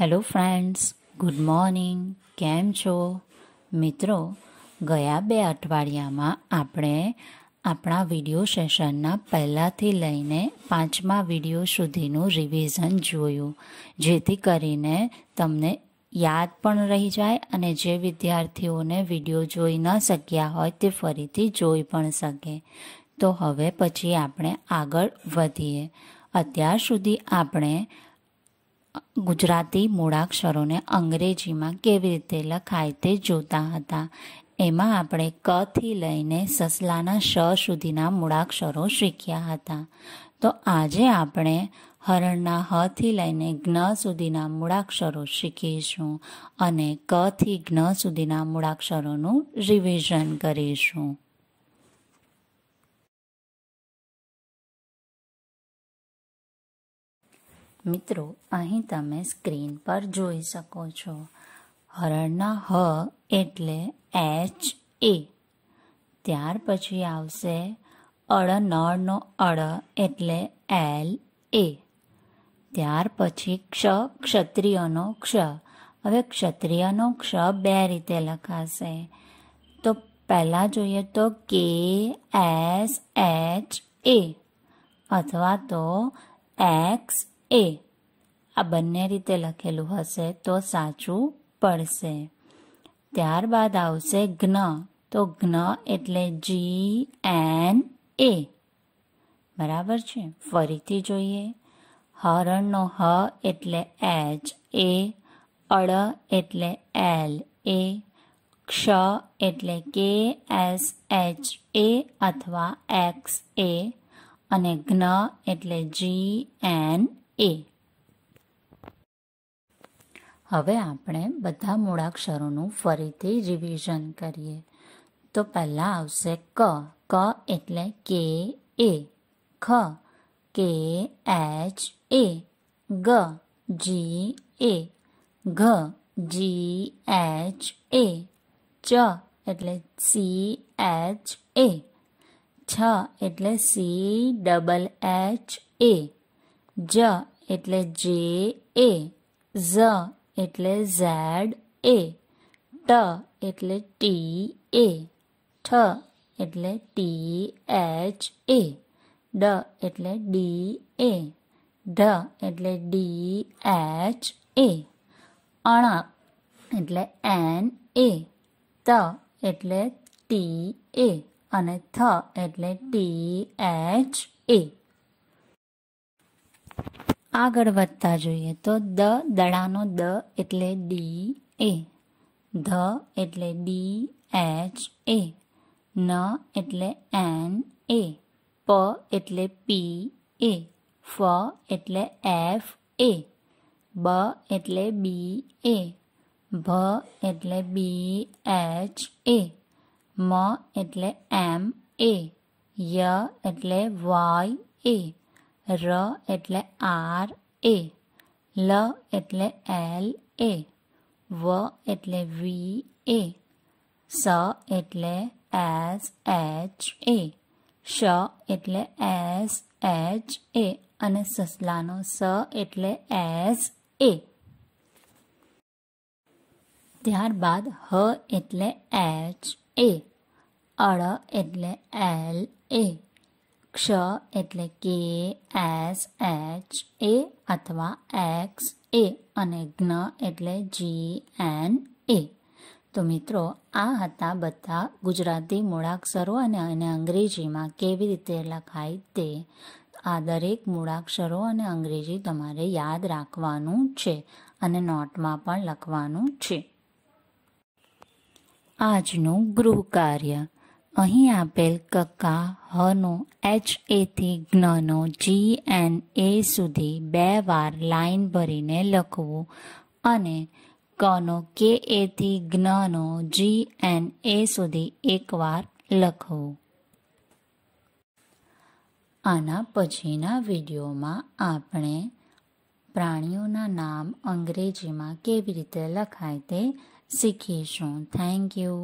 hello friends good morning કેમ છો મિત્રો ગયા બે અઠવાડિયામાં આપણે આપણા વિડીયો સેશનના પહેલાંથી લઈને પાંચમા વિડીયો સુધીનું રિવિઝન જોયું જેથી કરીને તમને યાદ પણ રહી જાય અને જે વિદ્યાર્થીઓને વિડીયો જોઈ ન શક્યા હોય તે ફરીથી જોઈ પણ શકે તો હવે પછી આપણે આગળ વધીએ અત્યાર સુધી આપણે ગુજરાતી મૂળાક્ષરોને અંગ્રેજીમાં કેવી રીતે લખાય તે જોતા હતા એમાં આપણે કથી લઈને સસલાના શ સુધીના મૂળાક્ષરો શીખ્યા હતા તો આજે આપણે હરણના હથી લઈને જ્ઞ સુધીના મૂળાક્ષરો શીખીશું અને કથી જ્ઞ સુધીના મૂળાક્ષરોનું રિવિઝન કરીશું મિત્રો અહીં તમે સ્ક્રીન પર જોઈ શકો છો હરણના હ એટલે એચ એ ત્યાર પછી આવશે અળ નળનો અળ એટલે એલ એ ત્યાર પછી ક્ષ ક્ષત્રિયનો ક્ષ હવે ક્ષત્રિયનો ક્ષ બે રીતે લખાશે તો પહેલાં જોઈએ તો કે એસ એચ એ અથવા તો એક્સ એ આ બંને રીતે લખેલું હશે તો સાચું પડશે ત્યારબાદ આવશે જ્ઞ તો જ્ઞ એટલે જી એન એ બરાબર છે ફરીથી જોઈએ હરણનો હ એટલે એચ એ અળ એટલે એલ એ ક્ષ એટલે કે એસ એચ એ અથવા એક્સ એ અને જ્ઞ એટલે જી એન अब हम अपने બધા મૂળાક્ષરોનું ફરીથી રિવિઝન કરીએ તો પહેલા આવશે ક ક એટલે કે એ ખ કે એ ગ જી એ ઘ જી એ ચ એટલે સી એ છ એટલે સી ડબલ એ જ એટલે જે એ ઝ એટલે ઝેડ એ ટ એટલે ટી એ ઠ એટલે ટી એચ એ ડ એટલે ડી એ ઢ એટલે ડી એચ એ અણા એટલે એન એ ત એટલે ટી એ અને થ એટલે ટી એચ એ આગળ વધતા જોઈએ તો દ દડાનો દ એટલે ડી એ ધ એટલે ડી એચ એ ન એટલે એન એ પ એટલે પી એ ફ એટલે એફ એ બ એટલે બી એ ભ એટલે બી એચ એ મ એટલે એમ એ ય એટલે વાય એ ર એટલે આર એ લ એટલે એલ એ વ એટલે વી એ સ એટલે એસ એચ એ શ એટલે એસ એચ એ અને સસલાનો સ એટલે એસ એ ત્યારબાદ હ એટલે એચ એ અળ એટલે એલ એ ક્ષ એટલે કે એસ એચ એ અથવા એક્સ એ અને જ્ઞ એટલે જી એન એ તો મિત્રો આ હતા બધા ગુજરાતી મૂળાક્ષરો અને એને અંગ્રેજીમાં કેવી રીતે લખાય તે આ દરેક મૂળાક્ષરો અને અંગ્રેજી તમારે યાદ રાખવાનું છે અને નોટમાં પણ લખવાનું છે આજનું ગૃહ કાર્ય અહીં આપેલ કક્કા હનો એચ એથી જ્ઞનો જી એન એ સુધી બે વાર લાઈન ભરીને લખવું અને કનો કે એથી જ્ઞનો જી એન એ સુધી એક વાર લખવું આના પછીના વિડીયોમાં આપણે પ્રાણીઓના નામ અંગ્રેજીમાં કેવી રીતે લખાય તે શીખીશું થેન્ક યુ